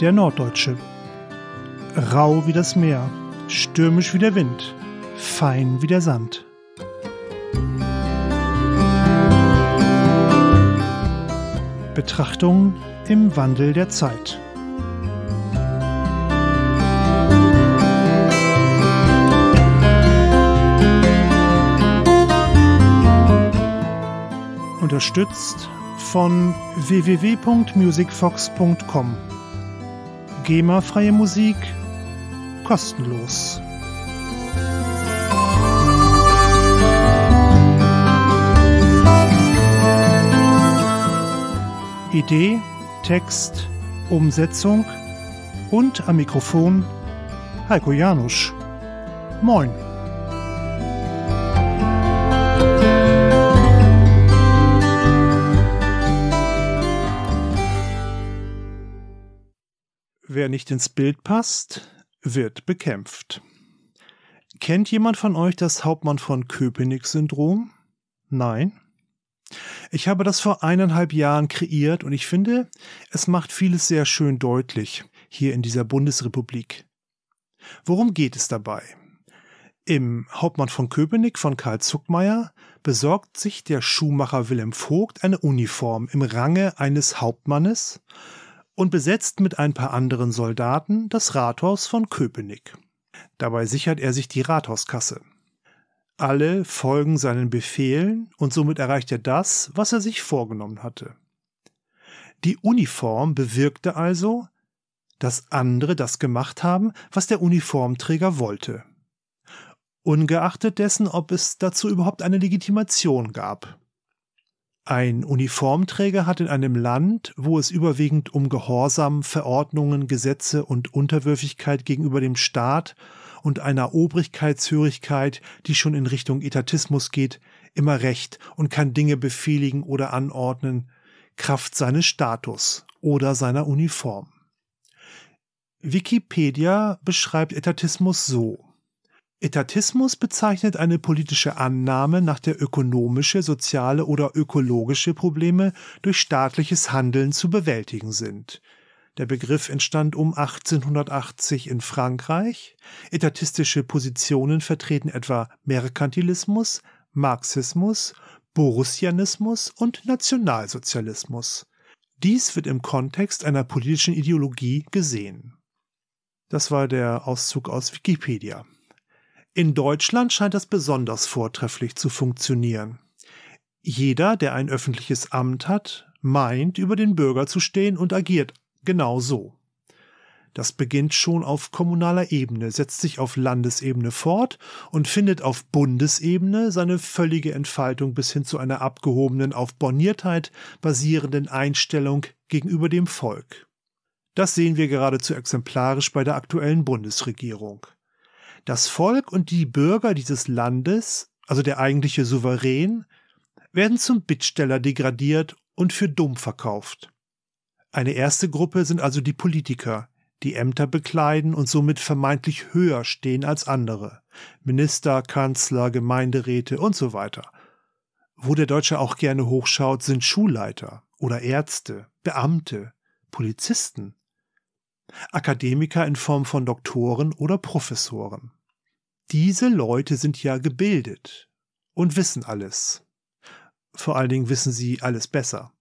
der Norddeutsche. Rau wie das Meer, stürmisch wie der Wind, fein wie der Sand. Betrachtung im Wandel der Zeit. Unterstützt von www.musicfox.com GEMA-freie Musik kostenlos. Idee, Text, Umsetzung und am Mikrofon Heiko Janusch. Moin. Wer nicht ins Bild passt, wird bekämpft. Kennt jemand von euch das Hauptmann von Köpenick-Syndrom? Nein? Ich habe das vor eineinhalb Jahren kreiert und ich finde, es macht vieles sehr schön deutlich hier in dieser Bundesrepublik. Worum geht es dabei? Im Hauptmann von Köpenick von Karl Zuckmeier besorgt sich der Schuhmacher Wilhelm Vogt eine Uniform im Range eines Hauptmannes und besetzt mit ein paar anderen Soldaten das Rathaus von Köpenick. Dabei sichert er sich die Rathauskasse. Alle folgen seinen Befehlen und somit erreicht er das, was er sich vorgenommen hatte. Die Uniform bewirkte also, dass andere das gemacht haben, was der Uniformträger wollte. Ungeachtet dessen, ob es dazu überhaupt eine Legitimation gab ein Uniformträger hat in einem Land, wo es überwiegend um Gehorsam, Verordnungen, Gesetze und Unterwürfigkeit gegenüber dem Staat und einer Obrigkeitshörigkeit, die schon in Richtung Etatismus geht, immer Recht und kann Dinge befehligen oder anordnen, Kraft seines Status oder seiner Uniform. Wikipedia beschreibt Etatismus so. Etatismus bezeichnet eine politische Annahme, nach der ökonomische, soziale oder ökologische Probleme durch staatliches Handeln zu bewältigen sind. Der Begriff entstand um 1880 in Frankreich. Etatistische Positionen vertreten etwa Merkantilismus, Marxismus, Borussianismus und Nationalsozialismus. Dies wird im Kontext einer politischen Ideologie gesehen. Das war der Auszug aus Wikipedia. In Deutschland scheint das besonders vortrefflich zu funktionieren. Jeder, der ein öffentliches Amt hat, meint, über den Bürger zu stehen und agiert genau so. Das beginnt schon auf kommunaler Ebene, setzt sich auf Landesebene fort und findet auf Bundesebene seine völlige Entfaltung bis hin zu einer abgehobenen, auf Borniertheit basierenden Einstellung gegenüber dem Volk. Das sehen wir geradezu exemplarisch bei der aktuellen Bundesregierung. Das Volk und die Bürger dieses Landes, also der eigentliche Souverän, werden zum Bittsteller degradiert und für dumm verkauft. Eine erste Gruppe sind also die Politiker, die Ämter bekleiden und somit vermeintlich höher stehen als andere Minister, Kanzler, Gemeinderäte und so weiter. Wo der Deutsche auch gerne hochschaut, sind Schulleiter oder Ärzte, Beamte, Polizisten, Akademiker in Form von Doktoren oder Professoren diese Leute sind ja gebildet und wissen alles. Vor allen Dingen wissen sie alles besser.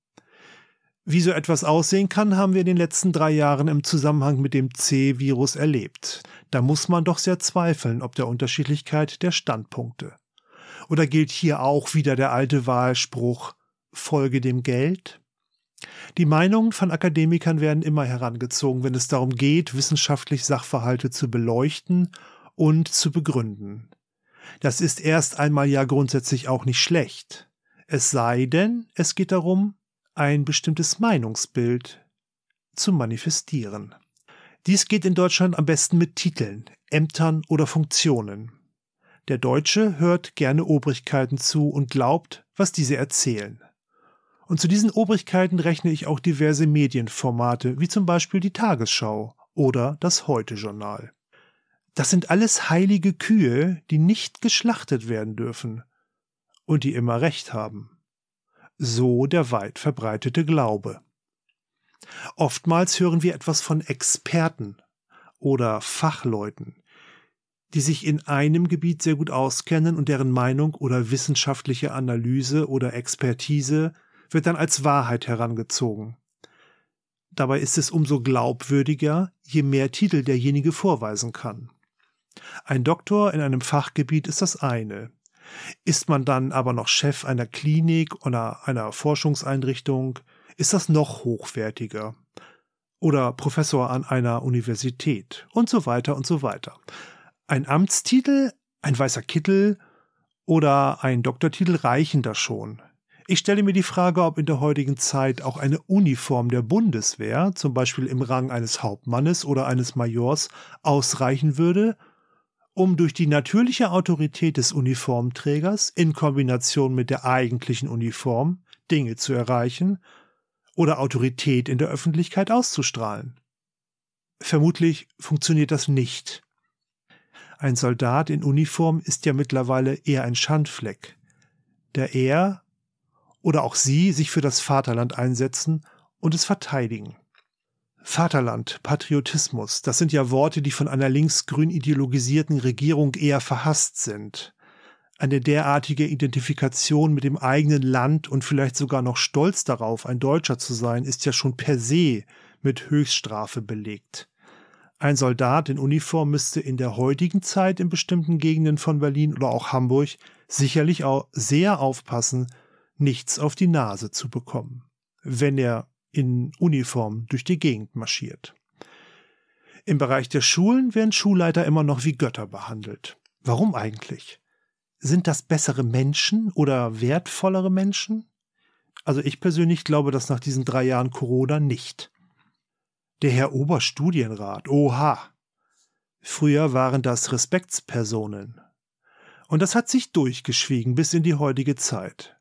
Wie so etwas aussehen kann, haben wir in den letzten drei Jahren im Zusammenhang mit dem C-Virus erlebt. Da muss man doch sehr zweifeln, ob der Unterschiedlichkeit der Standpunkte. Oder gilt hier auch wieder der alte Wahlspruch Folge dem Geld? Die Meinungen von Akademikern werden immer herangezogen, wenn es darum geht, wissenschaftlich Sachverhalte zu beleuchten und zu begründen. Das ist erst einmal ja grundsätzlich auch nicht schlecht. Es sei denn, es geht darum, ein bestimmtes Meinungsbild zu manifestieren. Dies geht in Deutschland am besten mit Titeln, Ämtern oder Funktionen. Der Deutsche hört gerne Obrigkeiten zu und glaubt, was diese erzählen. Und zu diesen Obrigkeiten rechne ich auch diverse Medienformate, wie zum Beispiel die Tagesschau oder das Heute-Journal. Das sind alles heilige Kühe, die nicht geschlachtet werden dürfen und die immer recht haben. So der weit verbreitete Glaube. Oftmals hören wir etwas von Experten oder Fachleuten, die sich in einem Gebiet sehr gut auskennen und deren Meinung oder wissenschaftliche Analyse oder Expertise wird dann als Wahrheit herangezogen. Dabei ist es umso glaubwürdiger, je mehr Titel derjenige vorweisen kann. Ein Doktor in einem Fachgebiet ist das eine. Ist man dann aber noch Chef einer Klinik oder einer Forschungseinrichtung, ist das noch hochwertiger. Oder Professor an einer Universität und so weiter und so weiter. Ein Amtstitel, ein weißer Kittel oder ein Doktortitel reichen da schon. Ich stelle mir die Frage, ob in der heutigen Zeit auch eine Uniform der Bundeswehr, zum Beispiel im Rang eines Hauptmannes oder eines Majors, ausreichen würde, um durch die natürliche Autorität des Uniformträgers in Kombination mit der eigentlichen Uniform Dinge zu erreichen oder Autorität in der Öffentlichkeit auszustrahlen. Vermutlich funktioniert das nicht. Ein Soldat in Uniform ist ja mittlerweile eher ein Schandfleck, da er oder auch sie sich für das Vaterland einsetzen und es verteidigen. Vaterland, Patriotismus, das sind ja Worte, die von einer linksgrün ideologisierten Regierung eher verhasst sind. Eine derartige Identifikation mit dem eigenen Land und vielleicht sogar noch stolz darauf, ein Deutscher zu sein, ist ja schon per se mit Höchststrafe belegt. Ein Soldat in Uniform müsste in der heutigen Zeit in bestimmten Gegenden von Berlin oder auch Hamburg sicherlich auch sehr aufpassen, nichts auf die Nase zu bekommen. Wenn er in Uniform durch die Gegend marschiert. Im Bereich der Schulen werden Schulleiter immer noch wie Götter behandelt. Warum eigentlich? Sind das bessere Menschen oder wertvollere Menschen? Also ich persönlich glaube das nach diesen drei Jahren Corona nicht. Der Herr Oberstudienrat, oha. Früher waren das Respektspersonen. Und das hat sich durchgeschwiegen bis in die heutige Zeit.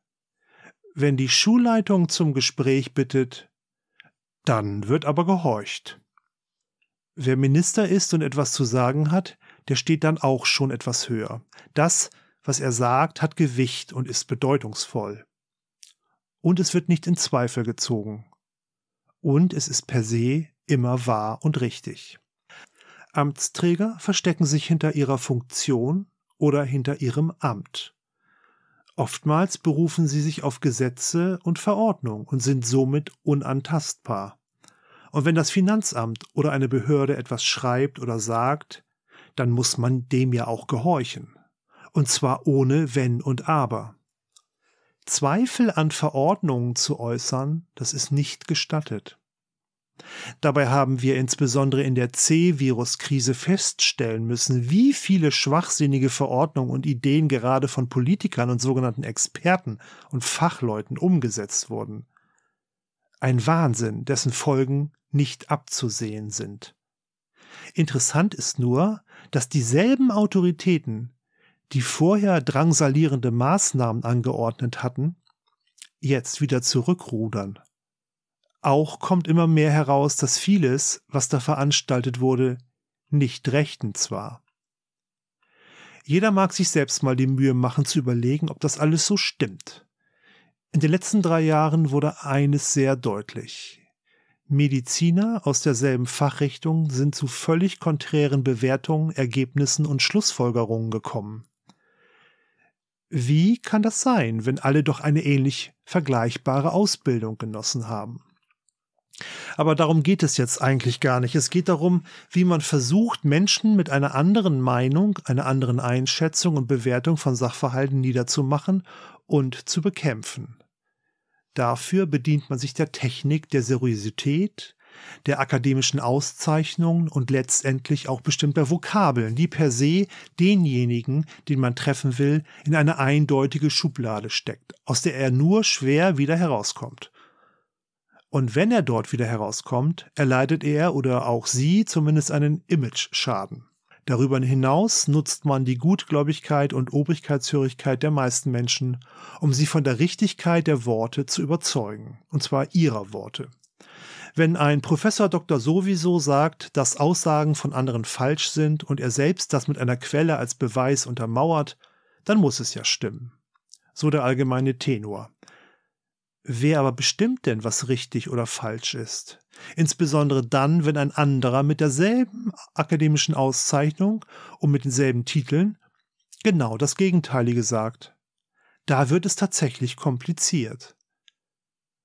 Wenn die Schulleitung zum Gespräch bittet, dann wird aber gehorcht. Wer Minister ist und etwas zu sagen hat, der steht dann auch schon etwas höher. Das, was er sagt, hat Gewicht und ist bedeutungsvoll. Und es wird nicht in Zweifel gezogen. Und es ist per se immer wahr und richtig. Amtsträger verstecken sich hinter ihrer Funktion oder hinter ihrem Amt. Oftmals berufen sie sich auf Gesetze und Verordnung und sind somit unantastbar. Und wenn das Finanzamt oder eine Behörde etwas schreibt oder sagt, dann muss man dem ja auch gehorchen. Und zwar ohne Wenn und Aber. Zweifel an Verordnungen zu äußern, das ist nicht gestattet. Dabei haben wir insbesondere in der C-Virus-Krise feststellen müssen, wie viele schwachsinnige Verordnungen und Ideen gerade von Politikern und sogenannten Experten und Fachleuten umgesetzt wurden. Ein Wahnsinn, dessen Folgen nicht abzusehen sind. Interessant ist nur, dass dieselben Autoritäten, die vorher drangsalierende Maßnahmen angeordnet hatten, jetzt wieder zurückrudern auch kommt immer mehr heraus, dass vieles, was da veranstaltet wurde, nicht rechtens war. Jeder mag sich selbst mal die Mühe machen zu überlegen, ob das alles so stimmt. In den letzten drei Jahren wurde eines sehr deutlich. Mediziner aus derselben Fachrichtung sind zu völlig konträren Bewertungen, Ergebnissen und Schlussfolgerungen gekommen. Wie kann das sein, wenn alle doch eine ähnlich vergleichbare Ausbildung genossen haben? Aber darum geht es jetzt eigentlich gar nicht. Es geht darum, wie man versucht, Menschen mit einer anderen Meinung, einer anderen Einschätzung und Bewertung von Sachverhalten niederzumachen und zu bekämpfen. Dafür bedient man sich der Technik der Seriosität, der akademischen Auszeichnungen und letztendlich auch bestimmter Vokabeln, die per se denjenigen, den man treffen will, in eine eindeutige Schublade steckt, aus der er nur schwer wieder herauskommt. Und wenn er dort wieder herauskommt, erleidet er oder auch sie zumindest einen Image-Schaden. Darüber hinaus nutzt man die Gutgläubigkeit und Obrigkeitshörigkeit der meisten Menschen, um sie von der Richtigkeit der Worte zu überzeugen, und zwar ihrer Worte. Wenn ein Professor Dr. sowieso sagt, dass Aussagen von anderen falsch sind und er selbst das mit einer Quelle als Beweis untermauert, dann muss es ja stimmen. So der allgemeine Tenor. Wer aber bestimmt denn, was richtig oder falsch ist? Insbesondere dann, wenn ein anderer mit derselben akademischen Auszeichnung und mit denselben Titeln genau das Gegenteilige sagt. Da wird es tatsächlich kompliziert.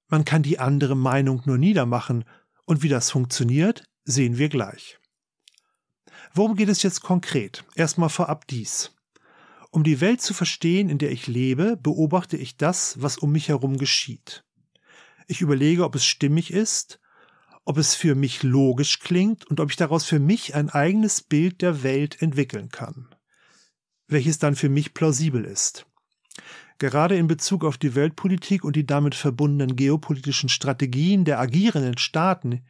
Man kann die andere Meinung nur niedermachen, und wie das funktioniert, sehen wir gleich. Worum geht es jetzt konkret? Erstmal vorab dies. Um die Welt zu verstehen, in der ich lebe, beobachte ich das, was um mich herum geschieht. Ich überlege, ob es stimmig ist, ob es für mich logisch klingt und ob ich daraus für mich ein eigenes Bild der Welt entwickeln kann, welches dann für mich plausibel ist. Gerade in Bezug auf die Weltpolitik und die damit verbundenen geopolitischen Strategien der agierenden Staaten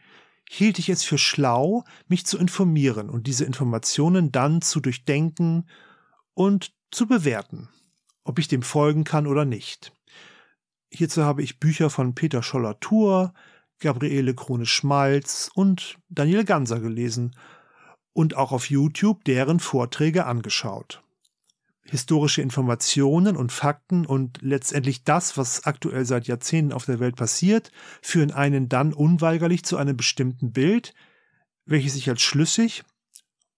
hielt ich es für schlau, mich zu informieren und diese Informationen dann zu durchdenken und zu bewerten, ob ich dem folgen kann oder nicht. Hierzu habe ich Bücher von Peter scholler thur Gabriele Krone-Schmalz und Daniel Ganser gelesen und auch auf YouTube deren Vorträge angeschaut. Historische Informationen und Fakten und letztendlich das, was aktuell seit Jahrzehnten auf der Welt passiert, führen einen dann unweigerlich zu einem bestimmten Bild, welches ich als schlüssig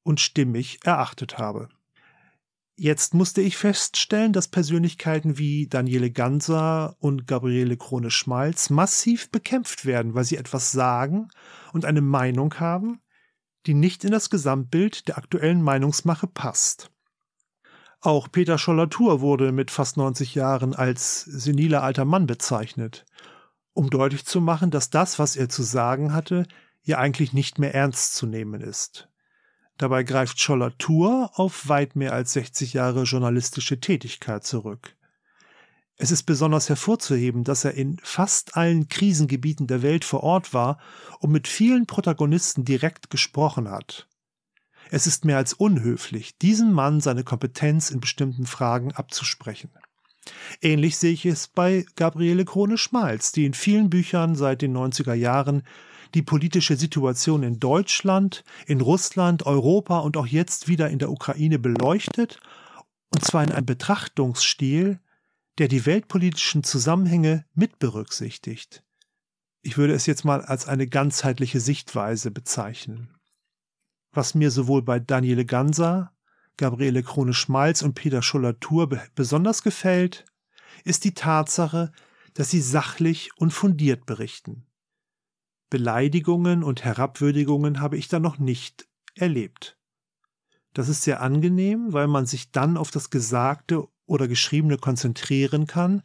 und stimmig erachtet habe. Jetzt musste ich feststellen, dass Persönlichkeiten wie Daniele Ganser und Gabriele Krone-Schmalz massiv bekämpft werden, weil sie etwas sagen und eine Meinung haben, die nicht in das Gesamtbild der aktuellen Meinungsmache passt. Auch Peter Schollatur wurde mit fast 90 Jahren als seniler alter Mann bezeichnet, um deutlich zu machen, dass das, was er zu sagen hatte, ja eigentlich nicht mehr ernst zu nehmen ist. Dabei greift Scholler Tour auf weit mehr als 60 Jahre journalistische Tätigkeit zurück. Es ist besonders hervorzuheben, dass er in fast allen Krisengebieten der Welt vor Ort war und mit vielen Protagonisten direkt gesprochen hat. Es ist mehr als unhöflich, diesem Mann seine Kompetenz in bestimmten Fragen abzusprechen. Ähnlich sehe ich es bei Gabriele Krone-Schmalz, die in vielen Büchern seit den 90er Jahren die politische Situation in Deutschland, in Russland, Europa und auch jetzt wieder in der Ukraine beleuchtet, und zwar in einem Betrachtungsstil, der die weltpolitischen Zusammenhänge mit berücksichtigt. Ich würde es jetzt mal als eine ganzheitliche Sichtweise bezeichnen. Was mir sowohl bei Daniele Ganser, Gabriele Krone-Schmalz und Peter schuller thur besonders gefällt, ist die Tatsache, dass sie sachlich und fundiert berichten. Beleidigungen und Herabwürdigungen habe ich da noch nicht erlebt. Das ist sehr angenehm, weil man sich dann auf das Gesagte oder Geschriebene konzentrieren kann,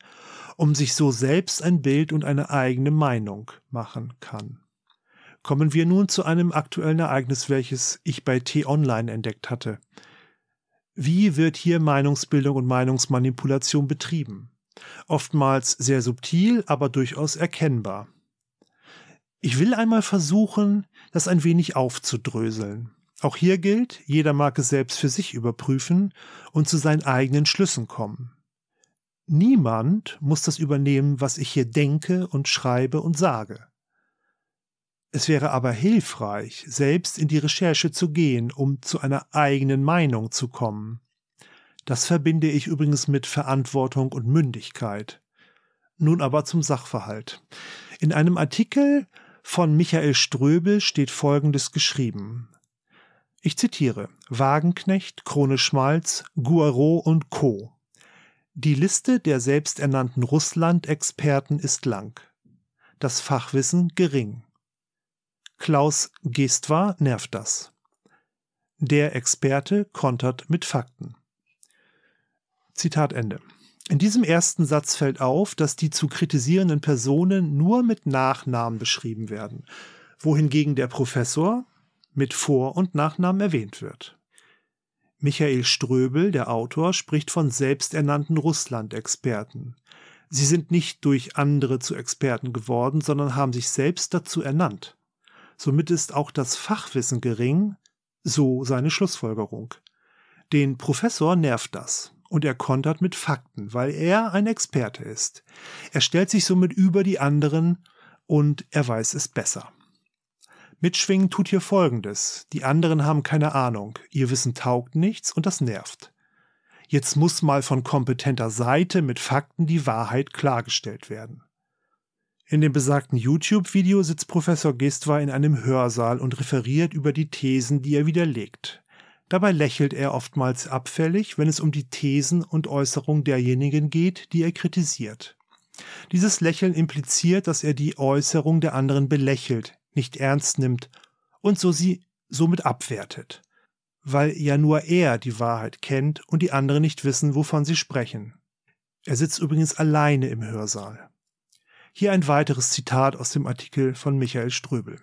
um sich so selbst ein Bild und eine eigene Meinung machen kann. Kommen wir nun zu einem aktuellen Ereignis, welches ich bei T-Online entdeckt hatte. Wie wird hier Meinungsbildung und Meinungsmanipulation betrieben? Oftmals sehr subtil, aber durchaus erkennbar. Ich will einmal versuchen, das ein wenig aufzudröseln. Auch hier gilt, jeder mag es selbst für sich überprüfen und zu seinen eigenen Schlüssen kommen. Niemand muss das übernehmen, was ich hier denke und schreibe und sage. Es wäre aber hilfreich, selbst in die Recherche zu gehen, um zu einer eigenen Meinung zu kommen. Das verbinde ich übrigens mit Verantwortung und Mündigkeit. Nun aber zum Sachverhalt. In einem Artikel von Michael Ströbel steht Folgendes geschrieben. Ich zitiere Wagenknecht, Krone Schmalz, Guarot und Co. Die Liste der selbsternannten Russland-Experten ist lang. Das Fachwissen gering. Klaus Gestwa nervt das. Der Experte kontert mit Fakten. Zitat Ende. In diesem ersten Satz fällt auf, dass die zu kritisierenden Personen nur mit Nachnamen beschrieben werden, wohingegen der Professor mit Vor- und Nachnamen erwähnt wird. Michael Ströbel, der Autor, spricht von selbsternannten Russland-Experten. Sie sind nicht durch andere zu Experten geworden, sondern haben sich selbst dazu ernannt. Somit ist auch das Fachwissen gering, so seine Schlussfolgerung. Den Professor nervt das und er kontert mit Fakten, weil er ein Experte ist. Er stellt sich somit über die anderen und er weiß es besser. Mitschwingen tut hier Folgendes. Die anderen haben keine Ahnung, ihr Wissen taugt nichts und das nervt. Jetzt muss mal von kompetenter Seite mit Fakten die Wahrheit klargestellt werden. In dem besagten YouTube-Video sitzt Professor Gistwa in einem Hörsaal und referiert über die Thesen, die er widerlegt. Dabei lächelt er oftmals abfällig, wenn es um die Thesen und Äußerungen derjenigen geht, die er kritisiert. Dieses Lächeln impliziert, dass er die Äußerung der anderen belächelt, nicht ernst nimmt und so sie somit abwertet, weil ja nur er die Wahrheit kennt und die anderen nicht wissen, wovon sie sprechen. Er sitzt übrigens alleine im Hörsaal. Hier ein weiteres Zitat aus dem Artikel von Michael Ströbel.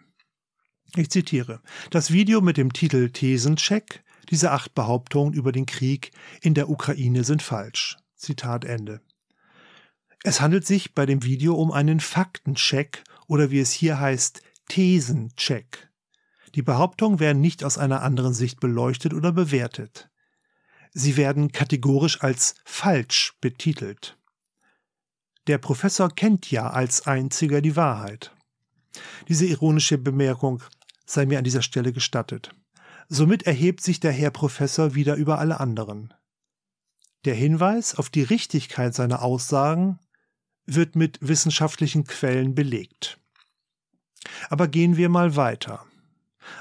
Ich zitiere: Das Video mit dem Titel Thesencheck diese acht Behauptungen über den Krieg in der Ukraine sind falsch. Zitat Ende. Es handelt sich bei dem Video um einen Faktencheck oder wie es hier heißt, Thesencheck. Die Behauptungen werden nicht aus einer anderen Sicht beleuchtet oder bewertet. Sie werden kategorisch als falsch betitelt. Der Professor kennt ja als einziger die Wahrheit. Diese ironische Bemerkung sei mir an dieser Stelle gestattet. Somit erhebt sich der Herr Professor wieder über alle anderen. Der Hinweis auf die Richtigkeit seiner Aussagen wird mit wissenschaftlichen Quellen belegt. Aber gehen wir mal weiter.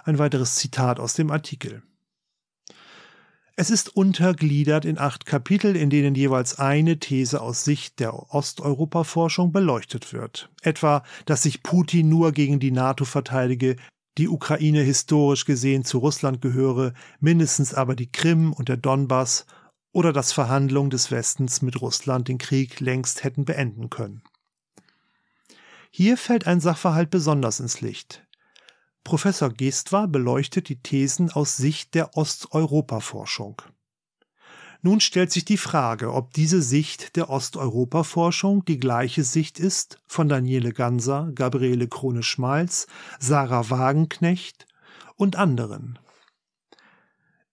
Ein weiteres Zitat aus dem Artikel. Es ist untergliedert in acht Kapitel, in denen jeweils eine These aus Sicht der Osteuropa-Forschung beleuchtet wird. Etwa, dass sich Putin nur gegen die NATO verteidige, die Ukraine historisch gesehen zu Russland gehöre, mindestens aber die Krim und der Donbass oder dass Verhandlungen des Westens mit Russland den Krieg längst hätten beenden können. Hier fällt ein Sachverhalt besonders ins Licht. Professor Gestwa beleuchtet die Thesen aus Sicht der Osteuropa-Forschung. Nun stellt sich die Frage, ob diese Sicht der Osteuropa-Forschung die gleiche Sicht ist von Daniele Ganser, Gabriele Krone-Schmalz, Sarah Wagenknecht und anderen.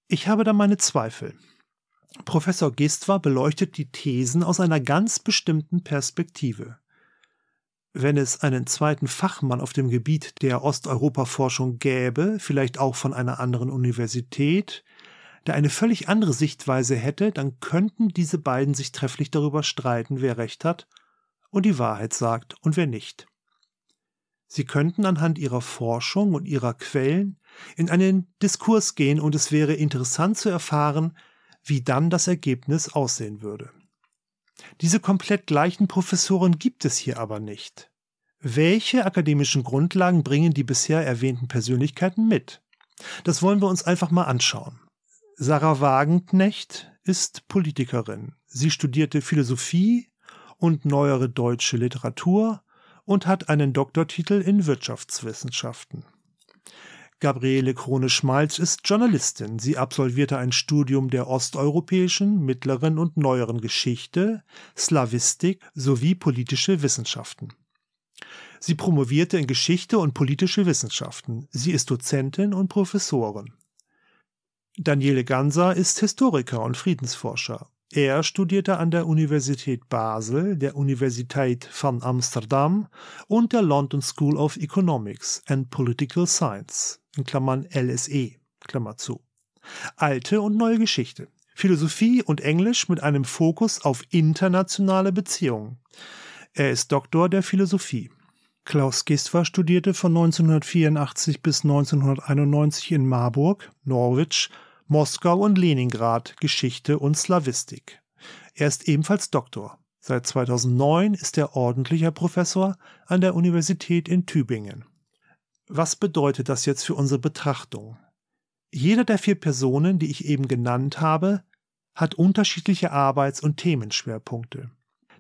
Ich habe da meine Zweifel. Professor Gistwa beleuchtet die Thesen aus einer ganz bestimmten Perspektive. Wenn es einen zweiten Fachmann auf dem Gebiet der Osteuropa-Forschung gäbe, vielleicht auch von einer anderen Universität, der eine völlig andere Sichtweise hätte, dann könnten diese beiden sich trefflich darüber streiten, wer recht hat und die Wahrheit sagt und wer nicht. Sie könnten anhand ihrer Forschung und ihrer Quellen in einen Diskurs gehen und es wäre interessant zu erfahren, wie dann das Ergebnis aussehen würde. Diese komplett gleichen Professoren gibt es hier aber nicht. Welche akademischen Grundlagen bringen die bisher erwähnten Persönlichkeiten mit? Das wollen wir uns einfach mal anschauen. Sarah Wagenknecht ist Politikerin. Sie studierte Philosophie und neuere deutsche Literatur und hat einen Doktortitel in Wirtschaftswissenschaften. Gabriele Krone-Schmalz ist Journalistin. Sie absolvierte ein Studium der osteuropäischen, mittleren und neueren Geschichte, Slawistik sowie politische Wissenschaften. Sie promovierte in Geschichte und politische Wissenschaften. Sie ist Dozentin und Professorin. Daniele Ganser ist Historiker und Friedensforscher. Er studierte an der Universität Basel, der Universität van Amsterdam und der London School of Economics and Political Science in Klammern (LSE). Klammer zu. Alte und neue Geschichte, Philosophie und Englisch mit einem Fokus auf internationale Beziehungen. Er ist Doktor der Philosophie Klaus Gistwer studierte von 1984 bis 1991 in Marburg, Norwich, Moskau und Leningrad Geschichte und Slawistik. Er ist ebenfalls Doktor. Seit 2009 ist er ordentlicher Professor an der Universität in Tübingen. Was bedeutet das jetzt für unsere Betrachtung? Jeder der vier Personen, die ich eben genannt habe, hat unterschiedliche Arbeits- und Themenschwerpunkte.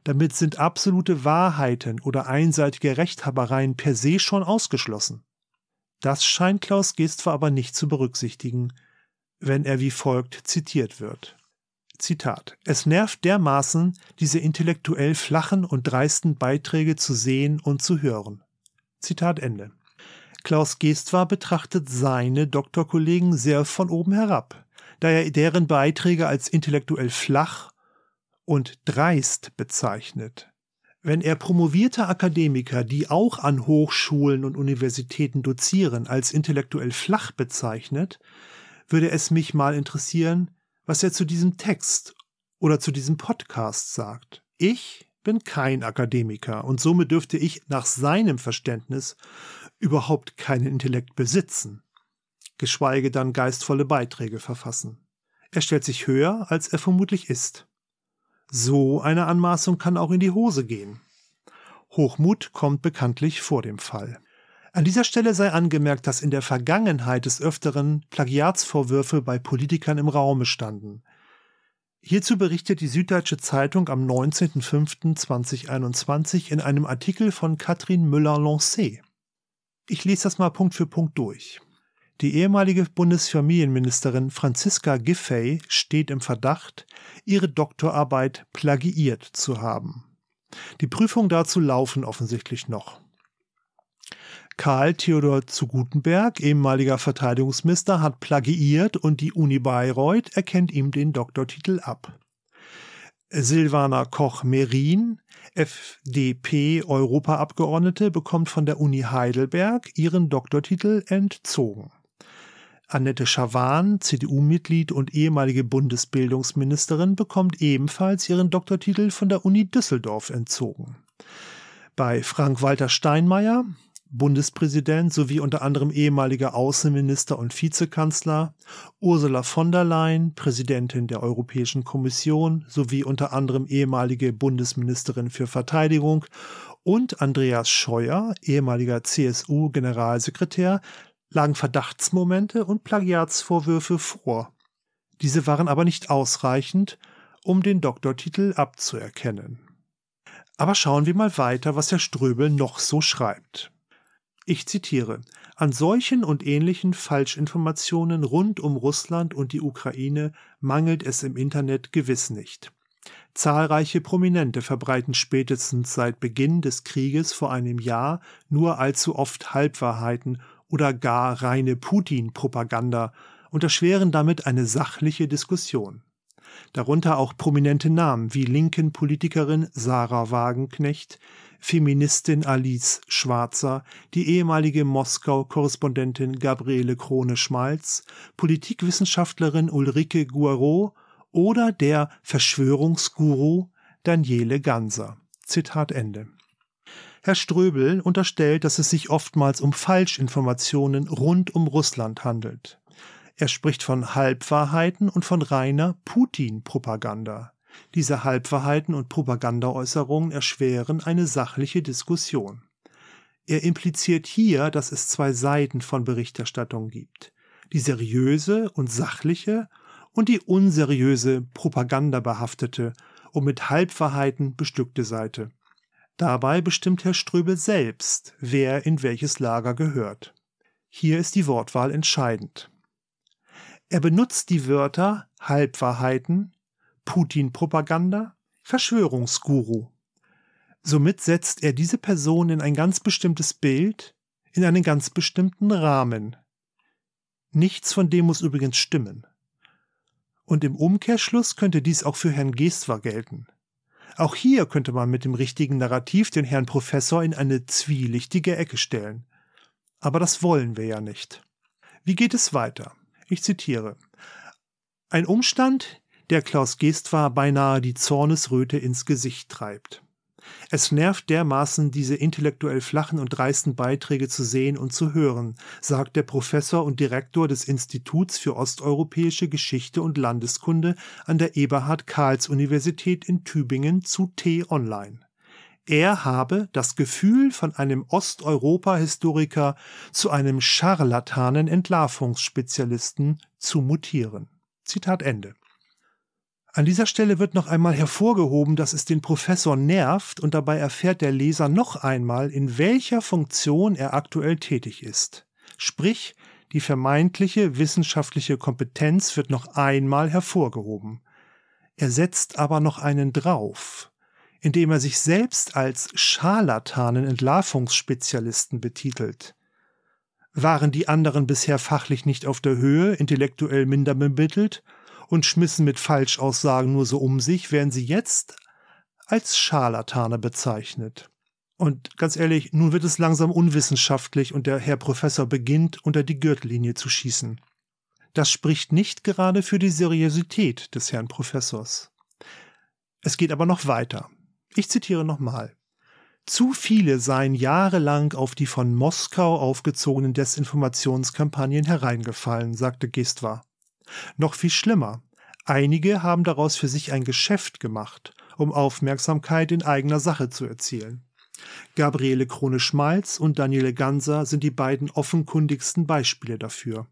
Damit sind absolute Wahrheiten oder einseitige Rechthabereien per se schon ausgeschlossen. Das scheint Klaus Gestfer aber nicht zu berücksichtigen, wenn er wie folgt zitiert wird. Zitat. Es nervt dermaßen, diese intellektuell flachen und dreisten Beiträge zu sehen und zu hören. Zitat Ende. Klaus Gestwar betrachtet seine Doktorkollegen sehr von oben herab, da er deren Beiträge als intellektuell flach und dreist bezeichnet. Wenn er promovierte Akademiker, die auch an Hochschulen und Universitäten dozieren, als intellektuell flach bezeichnet, würde es mich mal interessieren, was er zu diesem Text oder zu diesem Podcast sagt. Ich bin kein Akademiker und somit dürfte ich nach seinem Verständnis überhaupt keinen Intellekt besitzen, geschweige dann geistvolle Beiträge verfassen. Er stellt sich höher, als er vermutlich ist. So eine Anmaßung kann auch in die Hose gehen. Hochmut kommt bekanntlich vor dem Fall. An dieser Stelle sei angemerkt, dass in der Vergangenheit des Öfteren Plagiatsvorwürfe bei Politikern im Raume standen. Hierzu berichtet die Süddeutsche Zeitung am 19.05.2021 in einem Artikel von Katrin müller lancet Ich lese das mal Punkt für Punkt durch. Die ehemalige Bundesfamilienministerin Franziska Giffey steht im Verdacht, ihre Doktorarbeit plagiiert zu haben. Die Prüfungen dazu laufen offensichtlich noch. Karl Theodor zu Gutenberg, ehemaliger Verteidigungsminister, hat plagiiert und die Uni Bayreuth erkennt ihm den Doktortitel ab. Silvana Koch-Merin, FDP-Europaabgeordnete, bekommt von der Uni Heidelberg ihren Doktortitel entzogen. Annette Schawan, CDU-Mitglied und ehemalige Bundesbildungsministerin, bekommt ebenfalls ihren Doktortitel von der Uni Düsseldorf entzogen. Bei Frank-Walter Steinmeier, Bundespräsident sowie unter anderem ehemaliger Außenminister und Vizekanzler, Ursula von der Leyen, Präsidentin der Europäischen Kommission sowie unter anderem ehemalige Bundesministerin für Verteidigung und Andreas Scheuer, ehemaliger CSU-Generalsekretär, lagen Verdachtsmomente und Plagiatsvorwürfe vor. Diese waren aber nicht ausreichend, um den Doktortitel abzuerkennen. Aber schauen wir mal weiter, was Herr Ströbel noch so schreibt. Ich zitiere An solchen und ähnlichen Falschinformationen rund um Russland und die Ukraine mangelt es im Internet gewiss nicht. Zahlreiche Prominente verbreiten spätestens seit Beginn des Krieges vor einem Jahr nur allzu oft Halbwahrheiten oder gar reine Putin-Propaganda und erschweren damit eine sachliche Diskussion. Darunter auch prominente Namen wie linken Politikerin Sarah Wagenknecht, Feministin Alice Schwarzer, die ehemalige Moskau-Korrespondentin Gabriele Krone-Schmalz, Politikwissenschaftlerin Ulrike Guarot oder der Verschwörungsguru Daniele Ganser. Zitat Ende. Herr Ströbel unterstellt, dass es sich oftmals um Falschinformationen rund um Russland handelt. Er spricht von Halbwahrheiten und von reiner Putin-Propaganda. Diese Halbwahrheiten und Propagandaäußerungen erschweren eine sachliche Diskussion. Er impliziert hier, dass es zwei Seiten von Berichterstattung gibt. Die seriöse und sachliche und die unseriöse, propagandabehaftete und mit Halbwahrheiten bestückte Seite. Dabei bestimmt Herr Ströbel selbst, wer in welches Lager gehört. Hier ist die Wortwahl entscheidend. Er benutzt die Wörter Halbwahrheiten, Putin-Propaganda, Verschwörungsguru. Somit setzt er diese Person in ein ganz bestimmtes Bild, in einen ganz bestimmten Rahmen. Nichts von dem muss übrigens stimmen. Und im Umkehrschluss könnte dies auch für Herrn Geestwar gelten. Auch hier könnte man mit dem richtigen Narrativ den Herrn Professor in eine zwielichtige Ecke stellen. Aber das wollen wir ja nicht. Wie geht es weiter? Ich zitiere. Ein Umstand, der Klaus Geest war beinahe die Zornesröte ins Gesicht treibt. Es nervt dermaßen, diese intellektuell flachen und dreisten Beiträge zu sehen und zu hören, sagt der Professor und Direktor des Instituts für osteuropäische Geschichte und Landeskunde an der Eberhard Karls Universität in Tübingen zu T-Online. Er habe das Gefühl, von einem Osteuropa-Historiker zu einem charlatanen Entlarvungsspezialisten zu mutieren. Zitat Ende. An dieser Stelle wird noch einmal hervorgehoben, dass es den Professor nervt und dabei erfährt der Leser noch einmal, in welcher Funktion er aktuell tätig ist. Sprich, die vermeintliche wissenschaftliche Kompetenz wird noch einmal hervorgehoben. Er setzt aber noch einen drauf, indem er sich selbst als Scharlatanen Entlarvungsspezialisten betitelt. Waren die anderen bisher fachlich nicht auf der Höhe, intellektuell minder bemittelt und schmissen mit Falschaussagen nur so um sich, werden sie jetzt als Scharlatane bezeichnet. Und ganz ehrlich, nun wird es langsam unwissenschaftlich und der Herr Professor beginnt, unter die Gürtellinie zu schießen. Das spricht nicht gerade für die Seriosität des Herrn Professors. Es geht aber noch weiter. Ich zitiere nochmal. Zu viele seien jahrelang auf die von Moskau aufgezogenen Desinformationskampagnen hereingefallen, sagte Gestwa. Noch viel schlimmer, einige haben daraus für sich ein Geschäft gemacht, um Aufmerksamkeit in eigener Sache zu erzielen. Gabriele Krone-Schmalz und Daniele Ganser sind die beiden offenkundigsten Beispiele dafür.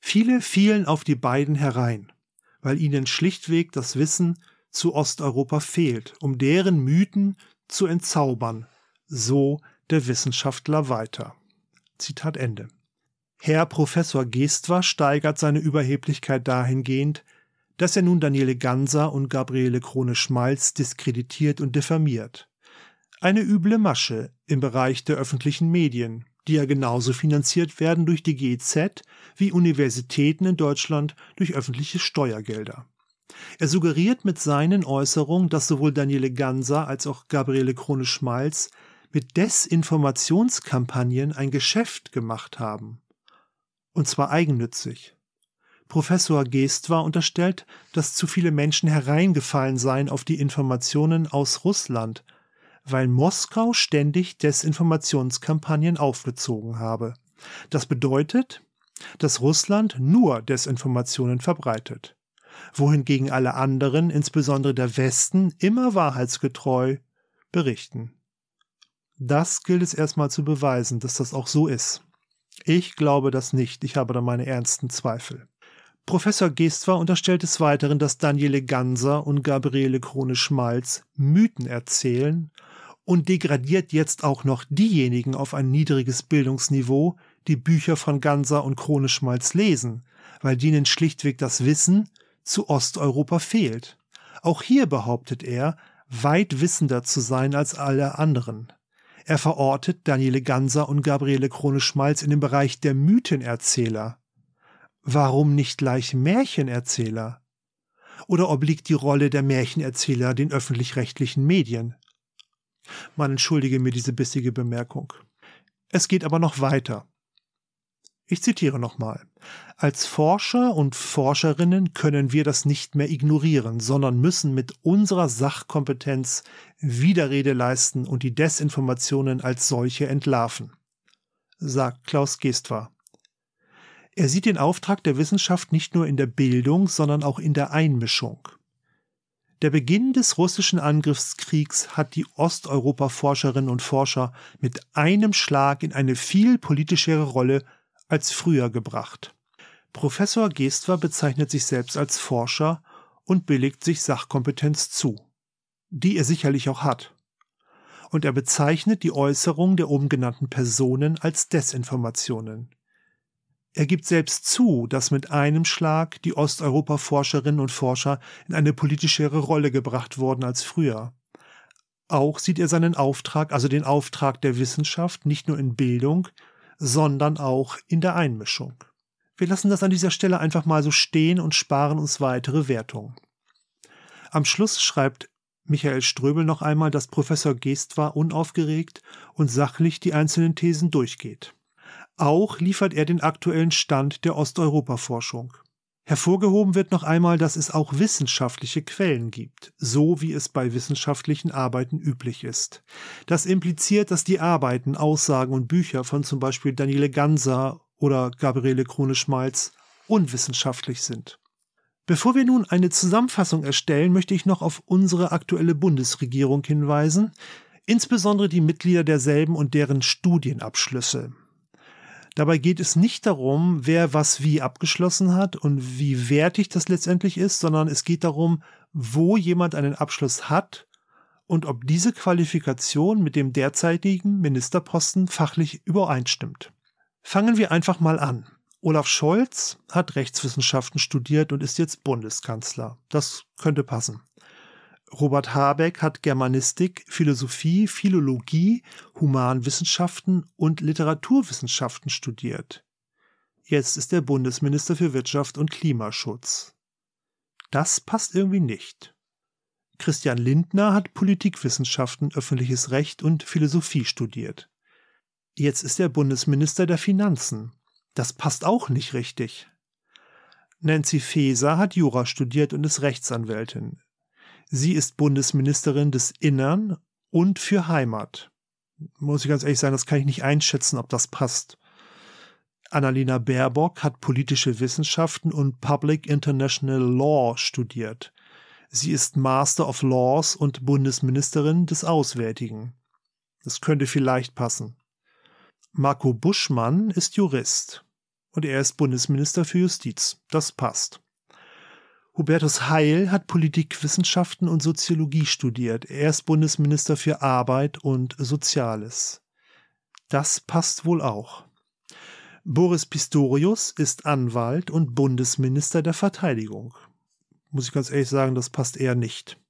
Viele fielen auf die beiden herein, weil ihnen schlichtweg das Wissen zu Osteuropa fehlt, um deren Mythen zu entzaubern, so der Wissenschaftler weiter. Zitat Ende. Herr Professor Gestwa steigert seine Überheblichkeit dahingehend, dass er nun Daniele Ganser und Gabriele Krone-Schmalz diskreditiert und diffamiert. Eine üble Masche im Bereich der öffentlichen Medien, die ja genauso finanziert werden durch die GEZ wie Universitäten in Deutschland durch öffentliche Steuergelder. Er suggeriert mit seinen Äußerungen, dass sowohl Daniele Ganser als auch Gabriele Krone-Schmalz mit Desinformationskampagnen ein Geschäft gemacht haben und zwar eigennützig. Professor Geest war unterstellt, dass zu viele Menschen hereingefallen seien auf die Informationen aus Russland, weil Moskau ständig Desinformationskampagnen aufgezogen habe. Das bedeutet, dass Russland nur Desinformationen verbreitet, wohingegen alle anderen, insbesondere der Westen, immer wahrheitsgetreu berichten. Das gilt es erstmal zu beweisen, dass das auch so ist. Ich glaube das nicht, ich habe da meine ernsten Zweifel. Professor Gestwa unterstellt des Weiteren, dass Daniele Ganser und Gabriele Krone-Schmalz Mythen erzählen und degradiert jetzt auch noch diejenigen auf ein niedriges Bildungsniveau, die Bücher von Ganser und Krone-Schmalz lesen, weil denen schlichtweg das Wissen zu Osteuropa fehlt. Auch hier behauptet er, weit wissender zu sein als alle anderen. Er verortet Daniele Ganser und Gabriele Krone-Schmalz in dem Bereich der Mythenerzähler. Warum nicht gleich Märchenerzähler? Oder obliegt die Rolle der Märchenerzähler den öffentlich-rechtlichen Medien? Man entschuldige mir diese bissige Bemerkung. Es geht aber noch weiter. Ich zitiere nochmal. Als Forscher und Forscherinnen können wir das nicht mehr ignorieren, sondern müssen mit unserer Sachkompetenz Widerrede leisten und die Desinformationen als solche entlarven, sagt Klaus Gestwa. Er sieht den Auftrag der Wissenschaft nicht nur in der Bildung, sondern auch in der Einmischung. Der Beginn des russischen Angriffskriegs hat die Osteuropa-Forscherinnen und Forscher mit einem Schlag in eine viel politischere Rolle als früher gebracht. Professor Gestwer bezeichnet sich selbst als Forscher und billigt sich Sachkompetenz zu, die er sicherlich auch hat. Und er bezeichnet die Äußerung der oben genannten Personen als Desinformationen. Er gibt selbst zu, dass mit einem Schlag die Osteuropa-Forscherinnen und Forscher in eine politischere Rolle gebracht wurden als früher. Auch sieht er seinen Auftrag, also den Auftrag der Wissenschaft, nicht nur in Bildung, sondern auch in der Einmischung. Wir lassen das an dieser Stelle einfach mal so stehen und sparen uns weitere Wertungen. Am Schluss schreibt Michael Ströbel noch einmal, dass Professor Geestwar unaufgeregt und sachlich die einzelnen Thesen durchgeht. Auch liefert er den aktuellen Stand der Osteuropa-Forschung. Hervorgehoben wird noch einmal, dass es auch wissenschaftliche Quellen gibt, so wie es bei wissenschaftlichen Arbeiten üblich ist. Das impliziert, dass die Arbeiten, Aussagen und Bücher von zum Beispiel Daniele Ganser oder Gabriele Krone-Schmalz unwissenschaftlich sind. Bevor wir nun eine Zusammenfassung erstellen, möchte ich noch auf unsere aktuelle Bundesregierung hinweisen, insbesondere die Mitglieder derselben und deren Studienabschlüsse. Dabei geht es nicht darum, wer was wie abgeschlossen hat und wie wertig das letztendlich ist, sondern es geht darum, wo jemand einen Abschluss hat und ob diese Qualifikation mit dem derzeitigen Ministerposten fachlich übereinstimmt. Fangen wir einfach mal an. Olaf Scholz hat Rechtswissenschaften studiert und ist jetzt Bundeskanzler. Das könnte passen. Robert Habeck hat Germanistik, Philosophie, Philologie, Humanwissenschaften und Literaturwissenschaften studiert. Jetzt ist er Bundesminister für Wirtschaft und Klimaschutz. Das passt irgendwie nicht. Christian Lindner hat Politikwissenschaften, öffentliches Recht und Philosophie studiert. Jetzt ist er Bundesminister der Finanzen. Das passt auch nicht richtig. Nancy Faeser hat Jura studiert und ist Rechtsanwältin. Sie ist Bundesministerin des Innern und für Heimat. Muss ich ganz ehrlich sein, das kann ich nicht einschätzen, ob das passt. Annalena Baerbock hat politische Wissenschaften und Public International Law studiert. Sie ist Master of Laws und Bundesministerin des Auswärtigen. Das könnte vielleicht passen. Marco Buschmann ist Jurist und er ist Bundesminister für Justiz. Das passt. Hubertus Heil hat Politikwissenschaften und Soziologie studiert. Er ist Bundesminister für Arbeit und Soziales. Das passt wohl auch. Boris Pistorius ist Anwalt und Bundesminister der Verteidigung. Muss ich ganz ehrlich sagen, das passt eher nicht.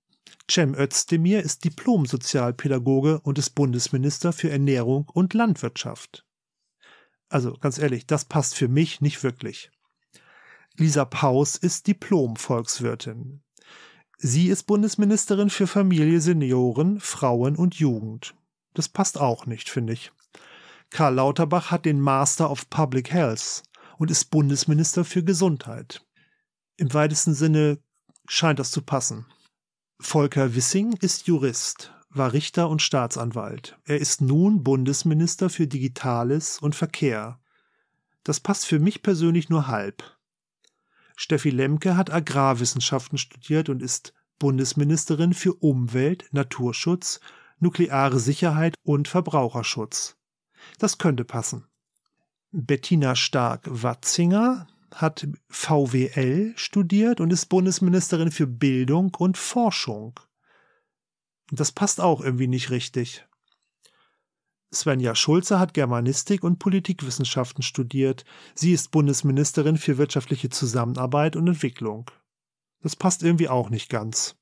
Cem Özdemir ist Diplom-Sozialpädagoge und ist Bundesminister für Ernährung und Landwirtschaft. Also ganz ehrlich, das passt für mich nicht wirklich. Lisa Paus ist Diplom-Volkswirtin. Sie ist Bundesministerin für Familie, Senioren, Frauen und Jugend. Das passt auch nicht, finde ich. Karl Lauterbach hat den Master of Public Health und ist Bundesminister für Gesundheit. Im weitesten Sinne scheint das zu passen. Volker Wissing ist Jurist, war Richter und Staatsanwalt. Er ist nun Bundesminister für Digitales und Verkehr. Das passt für mich persönlich nur halb. Steffi Lemke hat Agrarwissenschaften studiert und ist Bundesministerin für Umwelt, Naturschutz, nukleare Sicherheit und Verbraucherschutz. Das könnte passen. Bettina Stark-Watzinger hat VWL studiert und ist Bundesministerin für Bildung und Forschung. Das passt auch irgendwie nicht richtig. Svenja Schulze hat Germanistik und Politikwissenschaften studiert. Sie ist Bundesministerin für wirtschaftliche Zusammenarbeit und Entwicklung. Das passt irgendwie auch nicht ganz.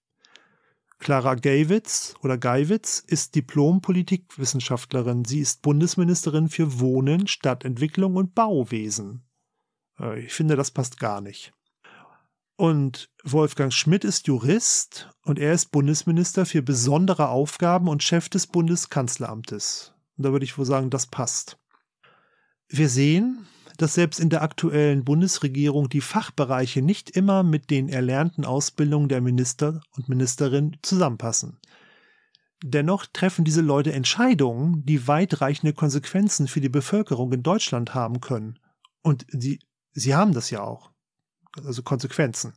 Clara Geiwitz oder Geiwitz ist Diplom-Politikwissenschaftlerin. Sie ist Bundesministerin für Wohnen, Stadtentwicklung und Bauwesen. Äh, ich finde, das passt gar nicht. Und Wolfgang Schmidt ist Jurist und er ist Bundesminister für besondere Aufgaben und Chef des Bundeskanzleramtes. Und da würde ich wohl sagen, das passt. Wir sehen, dass selbst in der aktuellen Bundesregierung die Fachbereiche nicht immer mit den erlernten Ausbildungen der Minister und Ministerin zusammenpassen. Dennoch treffen diese Leute Entscheidungen, die weitreichende Konsequenzen für die Bevölkerung in Deutschland haben können. Und sie, sie haben das ja auch. Also Konsequenzen.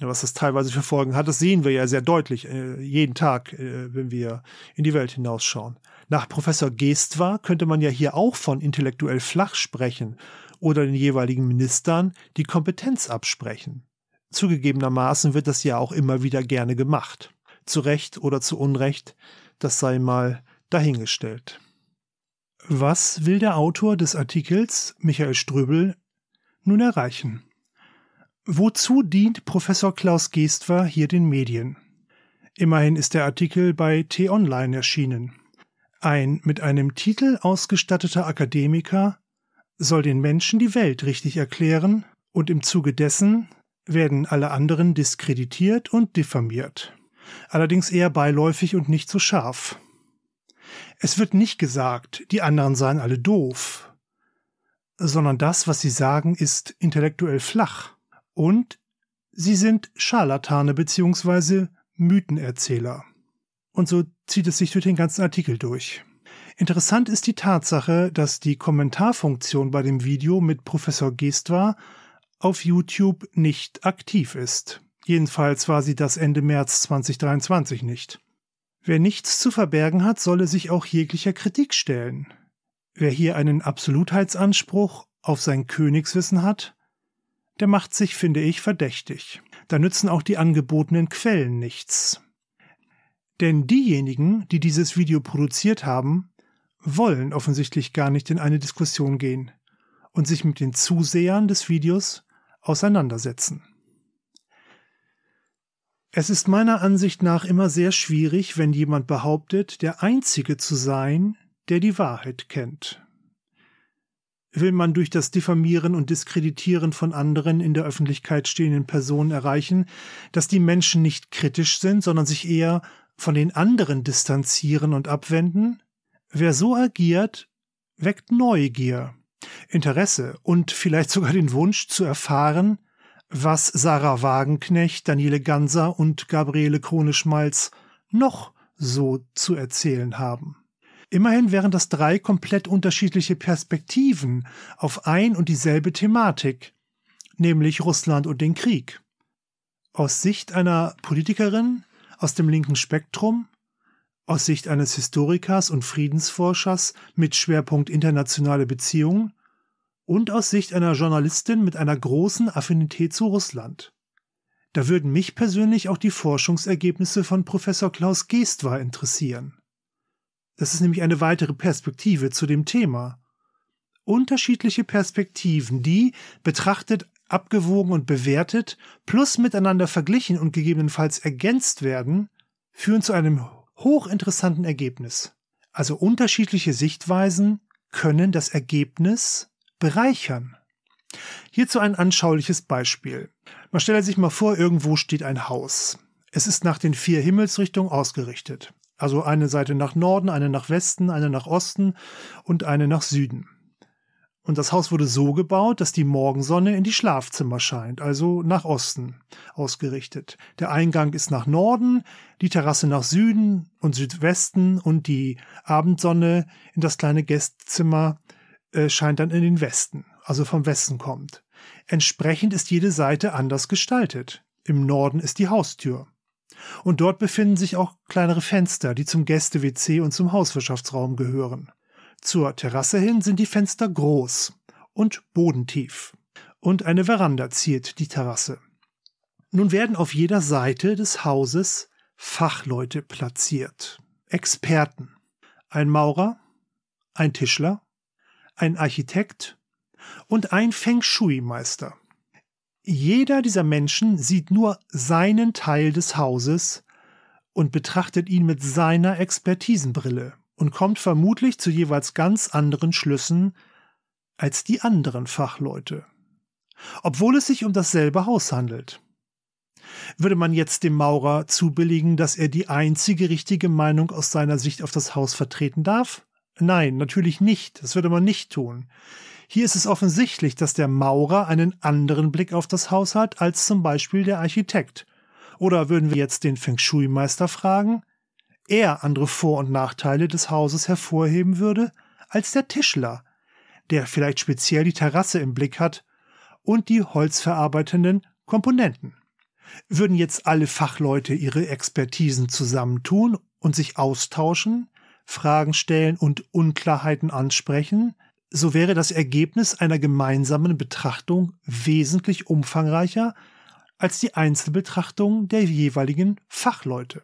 Was das teilweise für Folgen hat, das sehen wir ja sehr deutlich äh, jeden Tag, äh, wenn wir in die Welt hinausschauen. Nach Professor Geestwa könnte man ja hier auch von intellektuell flach sprechen oder den jeweiligen Ministern die Kompetenz absprechen. Zugegebenermaßen wird das ja auch immer wieder gerne gemacht. Zu Recht oder zu Unrecht, das sei mal dahingestellt. Was will der Autor des Artikels, Michael Ströbel, nun erreichen? Wozu dient Professor Klaus Geestwer hier den Medien? Immerhin ist der Artikel bei T-Online erschienen. Ein mit einem Titel ausgestatteter Akademiker soll den Menschen die Welt richtig erklären und im Zuge dessen werden alle anderen diskreditiert und diffamiert, allerdings eher beiläufig und nicht so scharf. Es wird nicht gesagt, die anderen seien alle doof, sondern das, was sie sagen, ist intellektuell flach und sie sind Scharlatane bzw. Mythenerzähler. Und so zieht es sich durch den ganzen Artikel durch. Interessant ist die Tatsache, dass die Kommentarfunktion bei dem Video mit Professor Gestwa auf YouTube nicht aktiv ist. Jedenfalls war sie das Ende März 2023 nicht. Wer nichts zu verbergen hat, solle sich auch jeglicher Kritik stellen. Wer hier einen Absolutheitsanspruch auf sein Königswissen hat, der macht sich, finde ich, verdächtig. Da nützen auch die angebotenen Quellen nichts. Denn diejenigen, die dieses Video produziert haben, wollen offensichtlich gar nicht in eine Diskussion gehen und sich mit den Zusehern des Videos auseinandersetzen. Es ist meiner Ansicht nach immer sehr schwierig, wenn jemand behauptet, der Einzige zu sein, der die Wahrheit kennt. Will man durch das Diffamieren und Diskreditieren von anderen in der Öffentlichkeit stehenden Personen erreichen, dass die Menschen nicht kritisch sind, sondern sich eher von den anderen distanzieren und abwenden? Wer so agiert, weckt Neugier, Interesse und vielleicht sogar den Wunsch zu erfahren, was Sarah Wagenknecht, Daniele Ganser und Gabriele Krone-Schmalz noch so zu erzählen haben. Immerhin wären das drei komplett unterschiedliche Perspektiven auf ein und dieselbe Thematik, nämlich Russland und den Krieg. Aus Sicht einer Politikerin aus dem linken Spektrum, aus Sicht eines Historikers und Friedensforschers mit Schwerpunkt internationale Beziehungen und aus Sicht einer Journalistin mit einer großen Affinität zu Russland. Da würden mich persönlich auch die Forschungsergebnisse von Professor Klaus Geestwar interessieren. Das ist nämlich eine weitere Perspektive zu dem Thema. Unterschiedliche Perspektiven, die, betrachtet abgewogen und bewertet, plus miteinander verglichen und gegebenenfalls ergänzt werden, führen zu einem hochinteressanten Ergebnis. Also unterschiedliche Sichtweisen können das Ergebnis bereichern. Hierzu ein anschauliches Beispiel. Man stelle sich mal vor, irgendwo steht ein Haus. Es ist nach den vier Himmelsrichtungen ausgerichtet. Also eine Seite nach Norden, eine nach Westen, eine nach Osten und eine nach Süden. Und das Haus wurde so gebaut, dass die Morgensonne in die Schlafzimmer scheint, also nach Osten ausgerichtet. Der Eingang ist nach Norden, die Terrasse nach Süden und Südwesten und die Abendsonne in das kleine Gästzimmer äh, scheint dann in den Westen, also vom Westen kommt. Entsprechend ist jede Seite anders gestaltet. Im Norden ist die Haustür. Und dort befinden sich auch kleinere Fenster, die zum Gäste-WC und zum Hauswirtschaftsraum gehören. Zur Terrasse hin sind die Fenster groß und bodentief. Und eine Veranda ziert die Terrasse. Nun werden auf jeder Seite des Hauses Fachleute platziert. Experten. Ein Maurer, ein Tischler, ein Architekt und ein Feng Shui-Meister. Jeder dieser Menschen sieht nur seinen Teil des Hauses und betrachtet ihn mit seiner Expertisenbrille und kommt vermutlich zu jeweils ganz anderen Schlüssen als die anderen Fachleute, obwohl es sich um dasselbe Haus handelt. Würde man jetzt dem Maurer zubilligen, dass er die einzige richtige Meinung aus seiner Sicht auf das Haus vertreten darf? Nein, natürlich nicht, das würde man nicht tun. Hier ist es offensichtlich, dass der Maurer einen anderen Blick auf das Haus hat als zum Beispiel der Architekt. Oder würden wir jetzt den Feng Shui-Meister fragen? er andere Vor- und Nachteile des Hauses hervorheben würde, als der Tischler, der vielleicht speziell die Terrasse im Blick hat und die holzverarbeitenden Komponenten. Würden jetzt alle Fachleute ihre Expertisen zusammentun und sich austauschen, Fragen stellen und Unklarheiten ansprechen, so wäre das Ergebnis einer gemeinsamen Betrachtung wesentlich umfangreicher als die Einzelbetrachtung der jeweiligen Fachleute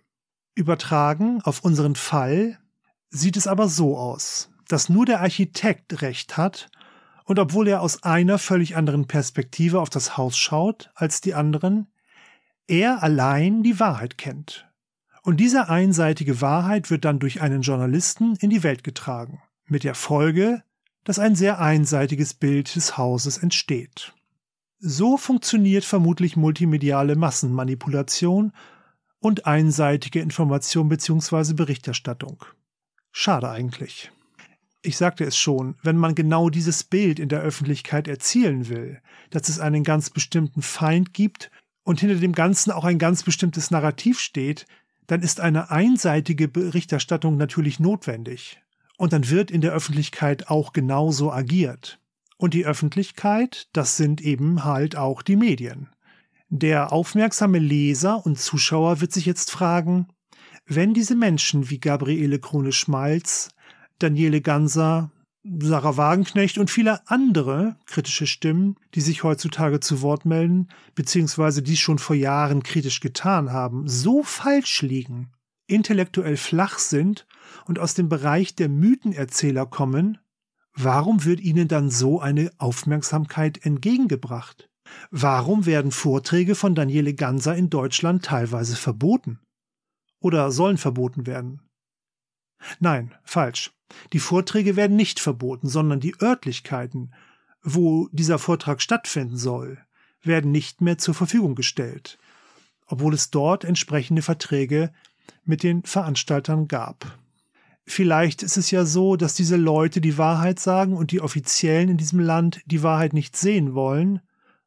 übertragen auf unseren Fall sieht es aber so aus, dass nur der Architekt recht hat und obwohl er aus einer völlig anderen Perspektive auf das Haus schaut als die anderen, er allein die Wahrheit kennt. Und diese einseitige Wahrheit wird dann durch einen Journalisten in die Welt getragen, mit der Folge, dass ein sehr einseitiges Bild des Hauses entsteht. So funktioniert vermutlich multimediale Massenmanipulation und einseitige Information bzw. Berichterstattung. Schade eigentlich. Ich sagte es schon, wenn man genau dieses Bild in der Öffentlichkeit erzielen will, dass es einen ganz bestimmten Feind gibt und hinter dem Ganzen auch ein ganz bestimmtes Narrativ steht, dann ist eine einseitige Berichterstattung natürlich notwendig. Und dann wird in der Öffentlichkeit auch genauso agiert. Und die Öffentlichkeit, das sind eben halt auch die Medien. Der aufmerksame Leser und Zuschauer wird sich jetzt fragen, wenn diese Menschen wie Gabriele Krone-Schmalz, Daniele Ganser, Sarah Wagenknecht und viele andere kritische Stimmen, die sich heutzutage zu Wort melden, beziehungsweise die schon vor Jahren kritisch getan haben, so falsch liegen, intellektuell flach sind und aus dem Bereich der Mythenerzähler kommen, warum wird ihnen dann so eine Aufmerksamkeit entgegengebracht? Warum werden Vorträge von Daniele Ganser in Deutschland teilweise verboten? Oder sollen verboten werden? Nein, falsch. Die Vorträge werden nicht verboten, sondern die Örtlichkeiten, wo dieser Vortrag stattfinden soll, werden nicht mehr zur Verfügung gestellt, obwohl es dort entsprechende Verträge mit den Veranstaltern gab. Vielleicht ist es ja so, dass diese Leute die Wahrheit sagen und die Offiziellen in diesem Land die Wahrheit nicht sehen wollen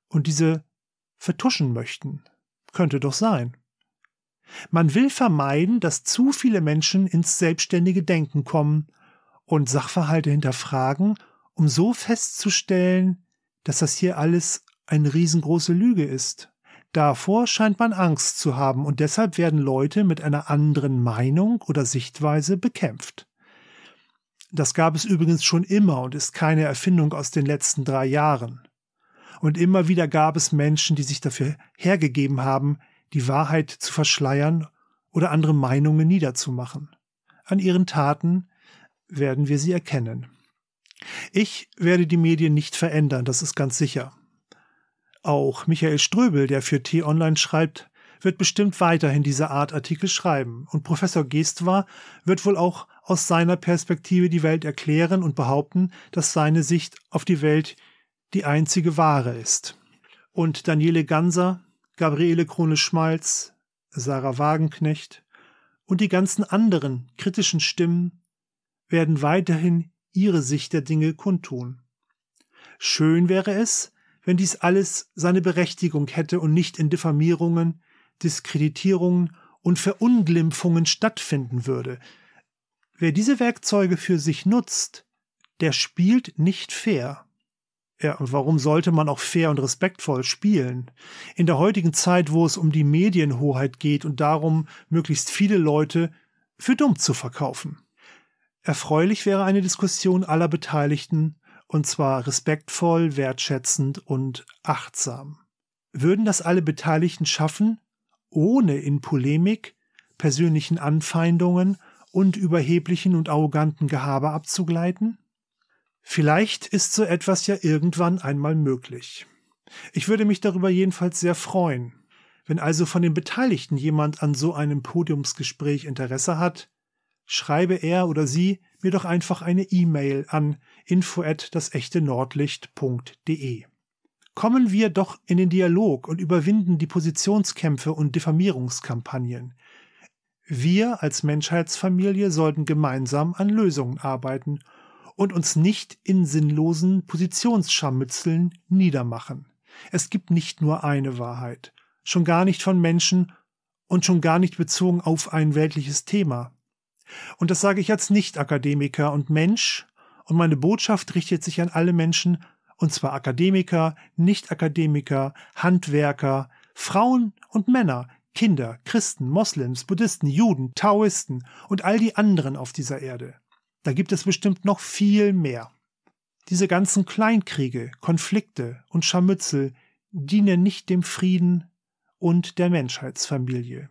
und diese vertuschen möchten. Könnte doch sein. Man will vermeiden, dass zu viele Menschen ins selbstständige Denken kommen und Sachverhalte hinterfragen, um so festzustellen, dass das hier alles eine riesengroße Lüge ist. Davor scheint man Angst zu haben und deshalb werden Leute mit einer anderen Meinung oder Sichtweise bekämpft. Das gab es übrigens schon immer und ist keine Erfindung aus den letzten drei Jahren. Und immer wieder gab es Menschen, die sich dafür hergegeben haben, die Wahrheit zu verschleiern oder andere Meinungen niederzumachen. An ihren Taten werden wir sie erkennen. Ich werde die Medien nicht verändern, das ist ganz sicher. Auch Michael Ströbel, der für T-Online schreibt, wird bestimmt weiterhin diese Art Artikel schreiben. Und Professor Geestwar wird wohl auch aus seiner Perspektive die Welt erklären und behaupten, dass seine Sicht auf die Welt die einzige wahre ist. Und Daniele Ganser, Gabriele Krone-Schmalz, Sarah Wagenknecht und die ganzen anderen kritischen Stimmen werden weiterhin ihre Sicht der Dinge kundtun. Schön wäre es, wenn dies alles seine Berechtigung hätte und nicht in Diffamierungen, Diskreditierungen und Verunglimpfungen stattfinden würde. Wer diese Werkzeuge für sich nutzt, der spielt nicht fair. Ja, und warum sollte man auch fair und respektvoll spielen? In der heutigen Zeit, wo es um die Medienhoheit geht und darum, möglichst viele Leute für dumm zu verkaufen. Erfreulich wäre eine Diskussion aller Beteiligten, und zwar respektvoll, wertschätzend und achtsam. Würden das alle Beteiligten schaffen, ohne in Polemik, persönlichen Anfeindungen und überheblichen und arroganten Gehabe abzugleiten? Vielleicht ist so etwas ja irgendwann einmal möglich. Ich würde mich darüber jedenfalls sehr freuen. Wenn also von den Beteiligten jemand an so einem Podiumsgespräch Interesse hat, schreibe er oder sie mir doch einfach eine E-Mail an info@dasechte-nordlicht.de. Kommen wir doch in den Dialog und überwinden die Positionskämpfe und Diffamierungskampagnen. Wir als Menschheitsfamilie sollten gemeinsam an Lösungen arbeiten und uns nicht in sinnlosen Positionsscharmützeln niedermachen. Es gibt nicht nur eine Wahrheit, schon gar nicht von Menschen und schon gar nicht bezogen auf ein weltliches Thema. Und das sage ich als Nicht-Akademiker und Mensch, und meine Botschaft richtet sich an alle Menschen, und zwar Akademiker, Nicht-Akademiker, Handwerker, Frauen und Männer, Kinder, Christen, Moslems, Buddhisten, Juden, Taoisten und all die anderen auf dieser Erde. Da gibt es bestimmt noch viel mehr. Diese ganzen Kleinkriege, Konflikte und Scharmützel dienen nicht dem Frieden und der Menschheitsfamilie.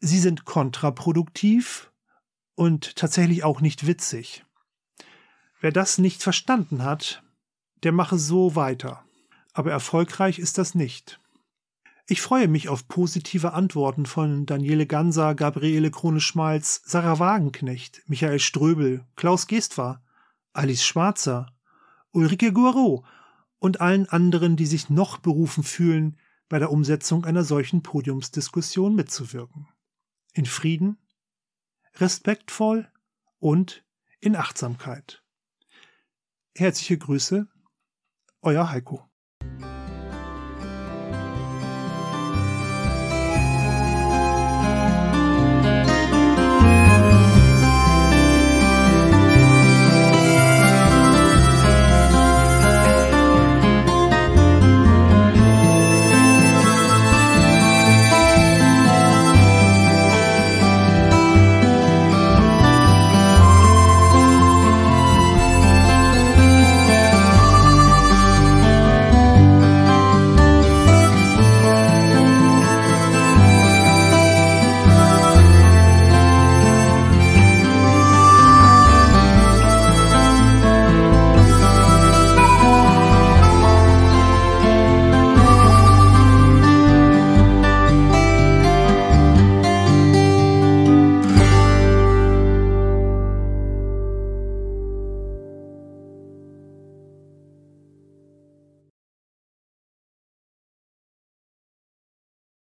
Sie sind kontraproduktiv und tatsächlich auch nicht witzig. Wer das nicht verstanden hat, der mache so weiter. Aber erfolgreich ist das nicht. Ich freue mich auf positive Antworten von Daniele Ganser, Gabriele Krone-Schmalz, Sarah Wagenknecht, Michael Ströbel, Klaus Gestwa, Alice Schwarzer, Ulrike Guarot und allen anderen, die sich noch berufen fühlen, bei der Umsetzung einer solchen Podiumsdiskussion mitzuwirken. In Frieden, respektvoll und in Achtsamkeit. Herzliche Grüße, euer Heiko.